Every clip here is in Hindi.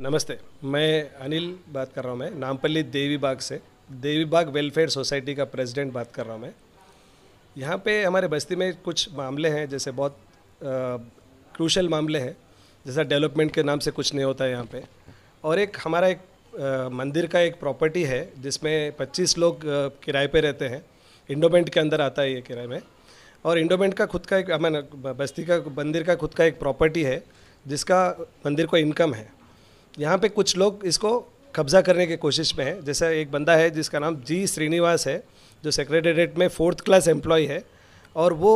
नमस्ते मैं अनिल बात कर रहा हूँ मैं नामपल्ली देवी बाग से देवी बाग वेलफेयर सोसाइटी का प्रेसिडेंट बात कर रहा हूँ मैं यहाँ पे हमारे बस्ती में कुछ मामले हैं जैसे बहुत क्रूशल मामले हैं जैसा डेवलपमेंट के नाम से कुछ नहीं होता है यहाँ पे और एक हमारा एक आ, मंदिर का एक प्रॉपर्टी है जिसमें 25 लोग किराए पे रहते हैं इंडोमेंट के अंदर आता है ये किराए में और इंडोमेंट का खुद का एक मैंने बस्ती का मंदिर का खुद का एक प्रॉपर्टी है जिसका मंदिर को इनकम है यहाँ पे कुछ लोग इसको कब्जा करने की कोशिश में है जैसे एक बंदा है जिसका नाम जी श्रीनिवास है जो सेक्रेटरीट में फोर्थ क्लास एम्प्लॉय है और वो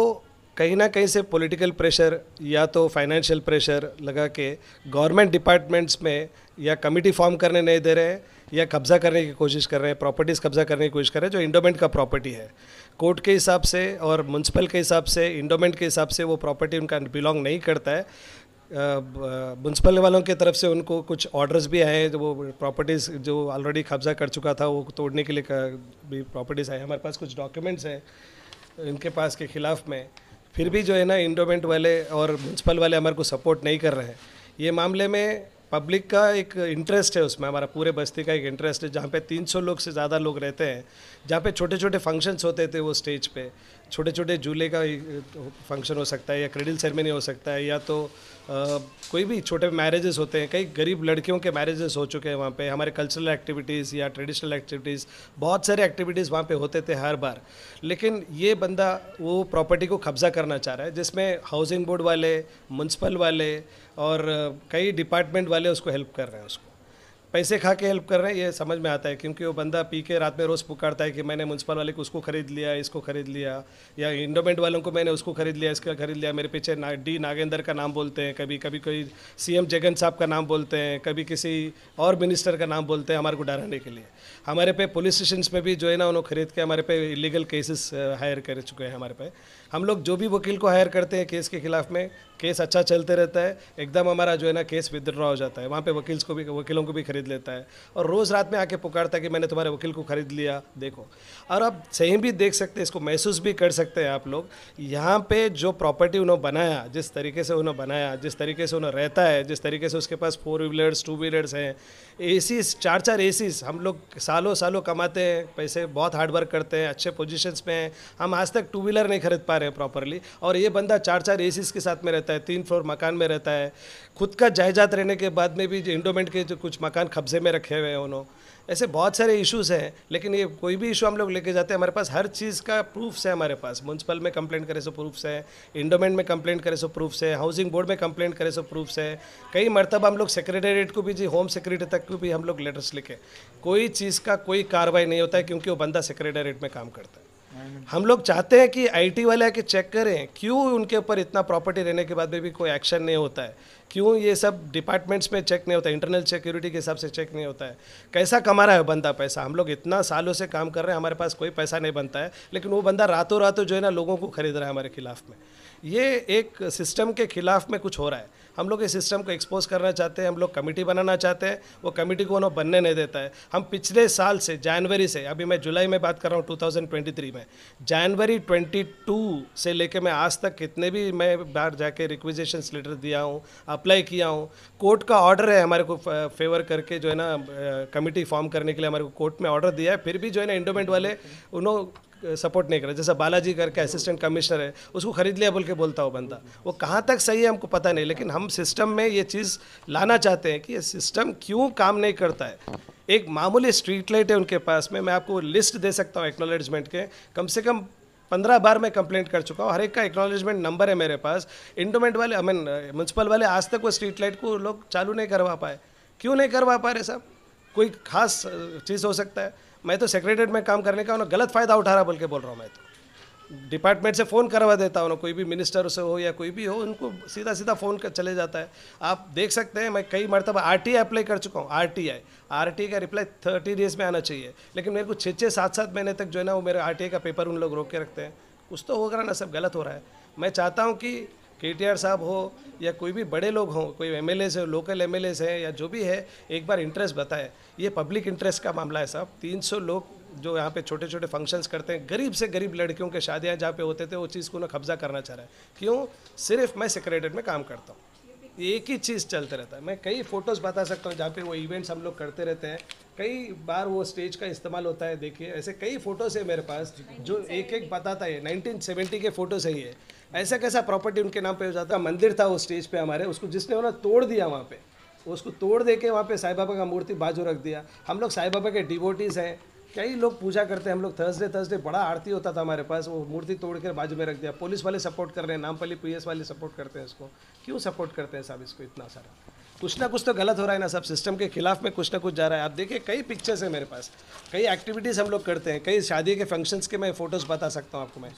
कहीं ना कहीं से पॉलिटिकल प्रेशर या तो फाइनेंशियल प्रेशर लगा के गवर्नमेंट डिपार्टमेंट्स में या कमेटी फॉर्म करने नहीं दे रहे हैं या कब्जा करने की कोशिश कर रहे हैं प्रॉपर्टीज़ कब्जा करने की कोशिश कर रहे हैं जो इंडोमेंट का प्रॉपर्टी है कोर्ट के हिसाब से और म्यूनसिपल के हिसाब से इंडोमेंट के हिसाब से वो प्रॉपर्टी उनका बिलोंग नहीं करता है म्यूनसिपल वालों के तरफ से उनको कुछ ऑर्डर्स भी आए जो वो प्रॉपर्टीज़ जो ऑलरेडी कब्जा कर चुका था वो तोड़ने के लिए भी प्रॉपर्टीज़ आए हमारे पास कुछ डॉक्यूमेंट्स हैं इनके पास के ख़िलाफ़ में फिर भी जो है ना इंडोमेंट वाले और म्यूनसिपल वाले हमारे को सपोर्ट नहीं कर रहे हैं ये मामले में पब्लिक का एक इंटरेस्ट है उसमें हमारा पूरे बस्ती का एक इंटरेस्ट है जहाँ पे 300 लोग से ज़्यादा लोग रहते हैं जहाँ पे छोटे छोटे फंक्शंस होते थे वो स्टेज पे छोटे छोटे झूले का फंक्शन हो सकता है या क्रेडिल सेरेमनी हो सकता है या तो आ, कोई भी छोटे मैरिजेस होते हैं कई गरीब लड़कियों के मैरिजेस हो चुके हैं वहाँ पे हमारे कल्चरल एक्टिविटीज़ या ट्रेडिशनल एक्टिविटीज़ बहुत सारे एक्टिविटीज़ वहाँ पे होते थे हर बार लेकिन ये बंदा वो प्रॉपर्टी को कब्ज़ा करना चाह रहा है जिसमें हाउसिंग बोर्ड वाले म्यूनसिपल वाले और कई डिपार्टमेंट वाले उसको हेल्प कर रहे हैं उसको पैसे खा के हेल्प कर रहे हैं ये समझ में आता है क्योंकि वो बंदा पी के रात में रोज़ पुकारता है कि मैंने म्यूनसिपल वाले को उसको खरीद लिया इसको खरीद लिया या इंडोमेंट वालों को मैंने उसको खरीद लिया इसका खरीद लिया मेरे पीछे ना, डी नागेंद्र का नाम बोलते हैं कभी कभी कोई एम जगन साहब का नाम बोलते हैं कभी किसी और मिनिस्टर का नाम बोलते हैं हमारे को डराने के लिए हमारे पे पुलिस स्टेशन में भी जो है ना उन्होंने खरीद के हमारे पे इलीगल केसेस हायर कर चुके हैं हमारे पे हम लोग जो भी वकील को हायर करते हैं केस के खिलाफ में केस अच्छा चलते रहता है एकदम हमारा जो है ना केस विदड्रॉ हो जाता है वहाँ पे वकील्स को भी वकीलों को भी खरीद लेता है और रोज़ रात में आके पुकारता है कि मैंने तुम्हारे वकील को खरीद लिया देखो और आप सही भी देख सकते हैं इसको महसूस भी कर सकते हैं आप लोग यहाँ पे जो प्रॉपर्टी उन्होंने बनाया जिस तरीके से उन्होंने बनाया जिस तरीके से उन्होंने रहता है जिस तरीके से उसके पास फोर व्हीलर्स टू व्हीलर्स हैं ए चार चार ए हम लोग सालों सालों कमाते हैं पैसे बहुत हार्डवर्क करते हैं अच्छे पोजिशंस में हैं हम आज तक टू व्हीलर नहीं खरीद पा रहे हैं प्रॉपरली और ये बंदा चार चार ए के साथ में रहता है रहता है तीन फ्लोर मकान में रहता है खुद का जायजात रहने के बाद में भी इंडोमेंट के जो कुछ मकान कब्जे में रखे हुए हैं उन्होंने ऐसे बहुत सारे इश्यूज़ हैं लेकिन ये कोई भी इशू हम लोग लेके जाते हैं हमारे पास हर चीज़ का प्रूफ्स है हमारे पास म्यूनसिपल में कंप्लेंट करे सो प्रूफ्स है इंडोमेंट में कंप्लेंट करे सो प्रूफ्स है हाउसिंग बोर्ड में कंप्लेंट करे सो प्रूफ्स है कई मरतब हम लोग सेक्रेटेरिएट को भी जी होम सेक्रेटरी तक को भी हम लोग लेटर्स लिखे कोई चीज़ का कोई कार्रवाई नहीं होता है क्योंकि वो बंदा सेक्रेटेरिएट में काम करता है हम लोग चाहते हैं कि आईटी वाले आके चेक करें क्यों उनके ऊपर इतना प्रॉपर्टी रहने के बाद में भी कोई एक्शन नहीं होता है क्यों ये सब डिपार्टमेंट्स में चेक नहीं होता इंटरनल सिक्योरिटी के हिसाब से चेक नहीं होता है कैसा कमा रहा है बंदा पैसा हम लोग इतना सालों से काम कर रहे हैं हमारे पास कोई पैसा नहीं बनता है लेकिन वो बंदा रातों रातों जो है ना लोगों को खरीद रहा है हमारे खिलाफ में ये एक सिस्टम के खिलाफ में कुछ हो रहा है हम लोग इस सिस्टम को एक्सपोज करना चाहते हैं हम लोग कमेटी बनाना चाहते हैं वो कमेटी को उन्होंने बनने नहीं देता है हम पिछले साल से जनवरी से अभी मैं जुलाई में बात कर रहा हूँ 2023 में जनवरी 22 से लेके मैं आज तक कितने भी मैं बाहर जाके रिक्विजेशन लेटर दिया हूँ अप्लाई किया हूँ कोर्ट का ऑर्डर है हमारे को फेवर करके जो है ना कमेटी फॉर्म करने के लिए हमारे को कोर्ट में ऑर्डर दिया है फिर भी जो है ना इंडोमेंट वाले उन्होंने सपोर्ट नहीं कर रहा जैसा बालाजी करके असिस्टेंट कमिश्नर है उसको खरीद लिया बोल के बोलता हो बंदा वो कहाँ तक सही है हमको पता नहीं लेकिन हम सिस्टम में ये चीज़ लाना चाहते हैं कि ये सिस्टम क्यों काम नहीं करता है एक मामूली स्ट्रीट लाइट है उनके पास में मैं आपको लिस्ट दे सकता हूँ एक्नोलेजमेंट के कम से कम पंद्रह बार मैं कंप्लेंट कर चुका हूँ हर एक का एक्नोलेजमेंट नंबर है मेरे पास इंडोमेंट वाले आई मीन म्यूनसिपल वाले आज तक वो स्ट्रीट लाइट को लोग चालू नहीं करवा पाए क्यों नहीं करवा पा रहे साहब कोई खास चीज़ हो सकता है मैं तो सेक्रेटरीट में काम करने का उन्होंने गलत फ़ायदा उठा रहा बोल के बोल रहा हूँ मैं तो डिपार्टमेंट से फ़ोन करवा देता हूँ कोई भी मिनिस्टर से हो या कोई भी हो उनको सीधा सीधा फ़ोन कर चले जाता है आप देख सकते हैं मैं कई मरतब आर टी अप्लाई कर चुका हूँ R T I R T का रिप्लाई थर्टी डेज़ में आना चाहिए लेकिन मेरे को छः छः सात सात महीने तक जो है ना वो मेरे आर टी आई का पेपर उन लोग रोक के रखते हैं कुछ तो होगा ना सब गलत हो रहा है मैं चाहता हूँ कि के साहब हो या कोई भी बड़े लोग हों कोई एम एल हो लोकल एम एल हैं या जो भी है एक बार इंटरेस्ट बताए ये पब्लिक इंटरेस्ट का मामला है साहब 300 लोग जो यहाँ पे छोटे छोटे फंक्शंस करते हैं गरीब से गरीब लड़कियों के शादियाँ जहाँ पे होते थे वो चीज़ को ना कब्जा करना चाह रहा है क्यों सिर्फ मैं सेक्रेटरी में काम करता हूँ एक ही चीज़ चलते रहता है मैं कई फ़ोटोज़ बता सकता हूँ जहाँ पे वो इवेंट्स हम लोग करते रहते हैं कई बार वो स्टेज का इस्तेमाल होता है देखिए ऐसे कई फ़ोटोज़ है मेरे पास जो एक एक बताता है नाइनटीन सेवेंटी के फ़ोटोज़ है ये ऐसा कैसा प्रॉपर्टी उनके नाम पे हो जाता मंदिर था वो स्टेज पे हमारे उसको जिसने उन्होंने ना तोड़ दिया वहाँ पे उसको तोड़ दे के वहाँ पे साई बाबा का मूर्ति बाजू रख दिया हम लोग साई बाबा के डिवोटीज़ हैं कई लोग पूजा करते हैं हम लोग थर्सडे थर्सडे बड़ा आरती होता था हमारे पास वो मूर्ति तोड़ कर बाजू में रख दिया पुलिस वाले सपोर्ट कर रहे हैं नामपली पी वाले सपोर्ट करते हैं इसको क्यों सपोर्ट करते हैं साहब इसको इतना सारा कुछ ना कुछ तो गलत हो रहा है ना सब सिस्टम के खिलाफ में कुछ ना कुछ जा रहा है आप देखिए कई पिक्चर्स हैं मेरे पास कई एक्टिविटीज़ हम लोग करते हैं कई शादी के फंक्शंस के मैं फ़ोटोज़ बता सकता हूँ आपको मैं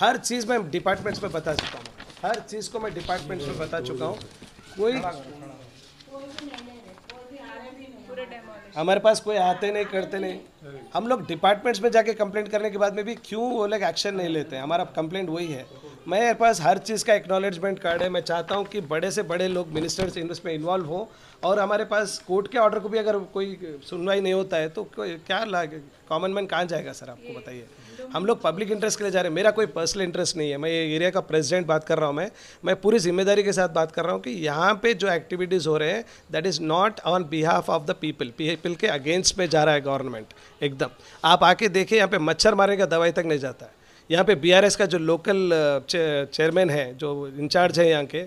हर चीज़ मैं डिपार्टमेंट्स में बता चुका हूँ हर चीज़ को मैं डिपार्टमेंट्स में बता चुका हूँ कोई हमारे पास कोई आते नहीं करते नहीं हम लोग डिपार्टमेंट्स में जाके कंप्लेंट करने के बाद में भी क्यों वो लोग एक्शन नहीं लेते हैं हमारा कंप्लेंट वही है मेरे पास हर चीज़ का एक्नॉलेजमेंट कार्ड है मैं चाहता हूँ कि बड़े से बड़े लोग मिनिस्टर्स इसमें इन्वॉल्व हों और हमारे पास कोर्ट के ऑर्डर को भी अगर कोई सुनवाई नहीं होता है तो क्या कॉमन मैन कहाँ जाएगा सर आपको बताइए हम लोग पब्लिक इंटरेस्ट के लिए जा रहे हैं मेरा कोई पर्सनल इंटरेस्ट नहीं है मैं ये एरिया का प्रेसिडेंट बात कर रहा हूँ मैं मैं पूरी जिम्मेदारी के साथ बात कर रहा हूँ कि यहाँ पे जो एक्टिविटीज़ हो रहे हैं that is not on behalf of the people people के अगेंस्ट में जा रहा है गवर्नमेंट एकदम आप आके देखें यहाँ पे मच्छर मारने का दवाई तक नहीं जाता है यहाँ पे बीआरएस का जो लोकल चेयरमैन uh, है जो इंचार्ज है यहाँ के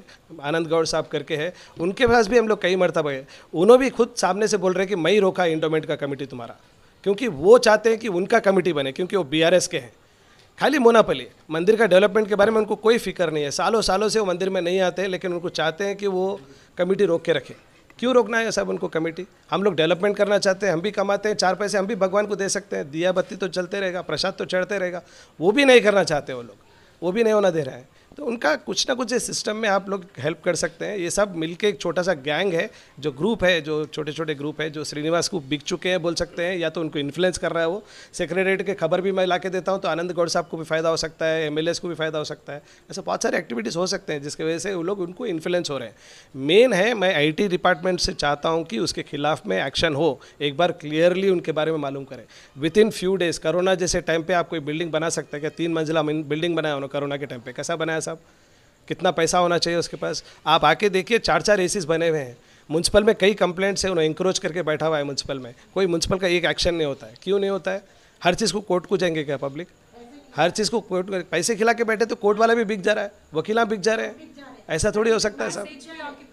आनंद गौड़ साहब करके है उनके पास भी हम लोग कई मरतबा गए उन्होंने भी खुद सामने से बोल रहे हैं कि मैं ही रोका इंडोमेंट का कमेटी तुम्हारा क्योंकि वो चाहते हैं कि उनका कमेटी बने क्योंकि वो बी के हैं खाली मोनापली मंदिर का डेवलपमेंट के बारे में उनको कोई फिक्र नहीं है सालों सालों से वो मंदिर में नहीं आते लेकिन उनको चाहते हैं कि वो कमेटी रोक के रखें क्यों रोकना है साहब उनको कमेटी हम लोग डेवलपमेंट करना चाहते हैं हम भी कमाते हैं चार पैसे हम भी भगवान को दे सकते हैं दिया बत्ती तो चलते रहेगा प्रसाद तो चढ़ते रहेगा वो भी नहीं करना चाहते वो लोग वो भी नहीं होना दे रहे हैं तो उनका कुछ ना कुछ सिस्टम में आप लोग हेल्प कर सकते हैं ये सब मिलके एक छोटा सा गैंग है जो ग्रुप है जो छोटे छोटे ग्रुप है जो श्रीनिवास को बिक चुके हैं बोल सकते हैं या तो उनको इन्फ्लुएंस कर रहा है वो सेक्रेटरीट के खबर भी मैं ला के देता हूँ तो आनंद गौड़ साहब को भी फ़ायदा हो सकता है एम को भी फ़ायदा हो सकता है ऐसे बहुत सारे एक्टिविटीज़ हो सकते हैं जिसकी वजह से वो लोग उनको इन्फ्लुएंस हो रहे हैं मेन है मैं आई डिपार्टमेंट से चाहता हूँ कि उसके खिलाफ में एक्शन हो एक बार क्लियरली उनके बारे में मालूम करें within few days Corona जैसे टाइम पर आप कोई बिल्डिंग बना सकते हैं क्या तीन मंजिला बिल्डिंग बनाया उन्होंने कोरोना के टाइम पर कैसा बनाया साहब कितना पैसा होना चाहिए उसके पास आप आके देखिए चार चार एसीज बने हुए हैं म्यूनसिपल में कई कंप्लेंट्स है उन्होंने इंक्रोच करके बैठा हुआ है म्यूनसिपल में कोई म्यूनसिपल का एक एक्शन नहीं होता है क्यों नहीं होता है हर चीज़ को कोर्ट को जाएंगे क्या पब्लिक हर चीज़ को कोर्ट पैसे खिला के बैठे तो कोर्ट वाला भी बिक जा रहा है वकीला बिक जा रहे हैं ऐसा थोड़ी हो सकता है साहब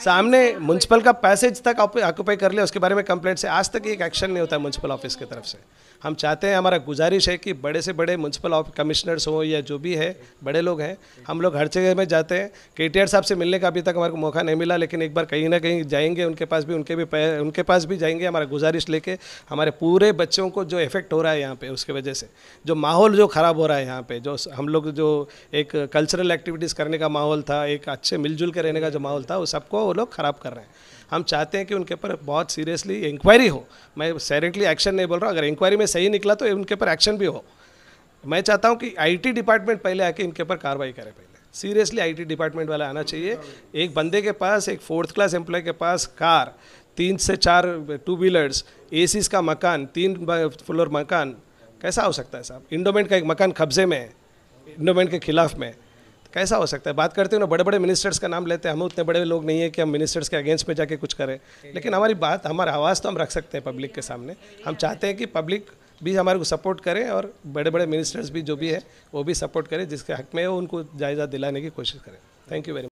सामने म्यूनसिपल का पैसेज तक ऑक्यूपाई कर लिया उसके बारे में कंप्लेंट से आज तक एक एक्शन नहीं होता है म्यूनसिपल ऑफिस की तरफ से हम चाहते हैं हमारा गुजारिश है कि बड़े से बड़े म्यूनसिपल कमिश्नर्स हों या जो भी है बड़े लोग हैं हम लोग हर जगह में जाते हैं के साहब से मिलने का अभी तक हमारे को मौका नहीं मिला लेकिन एक बार कहीं ना कहीं जाएंगे उनके पास भी उनके भी उनके पास भी जाएंगे हमारा गुजारिश लेके हमारे पूरे बच्चों को जो इफेक्ट हो रहा है यहाँ पर उसके वजह से जो माहौल जो ख़राब हो रहा है यहाँ पर जो हम लोग जो एक कल्चरल एक्टिविटीज़ करने का माहौल था एक अच्छे मिलजुल के रहने का जो माहौल था वो सबको वो लोग ख़राब कर रहे हैं हम चाहते हैं कि उनके ऊपर बहुत सीरियसली इंक्वायरी हो मैं सैरेंटली एक्शन नहीं बोल रहा अगर इंक्वायरी में सही निकला तो उनके ऊपर एक्शन भी हो मैं चाहता हूँ कि आईटी डिपार्टमेंट पहले आके इनके ऊपर कार्रवाई करे पहले सीरियसली आईटी डिपार्टमेंट वाला आना चाहिए एक बंदे के पास एक फोर्थ क्लास एम्प्लॉय के पास कार तीन से चार टू व्हीलर्स ए का मकान तीन फ्लोर मकान कैसा हो सकता है साहब इंडोमेंट का एक मकान कब्जे में है इंडोमेंट के खिलाफ में कैसा हो सकता है बात करते हैं ना बड़े बड़े मिनिस्टर्स का नाम लेते हैं हमें उतने बड़े लोग नहीं है कि हम मिनिस्टर्स के अगेंस्ट में जाके कुछ करें लेकिन हमारी बात हमारा आवाज़ तो हम रख सकते हैं पब्लिक के सामने हम चाहते हैं कि पब्लिक भी हमारे को सपोर्ट करें और बड़े बड़े मिनिस्टर्स भी जो भी है वो भी सपोर्ट करें जिसके हक में हो उनको जायजा दिलाने की कोशिश करें थैंक यू वेरी मच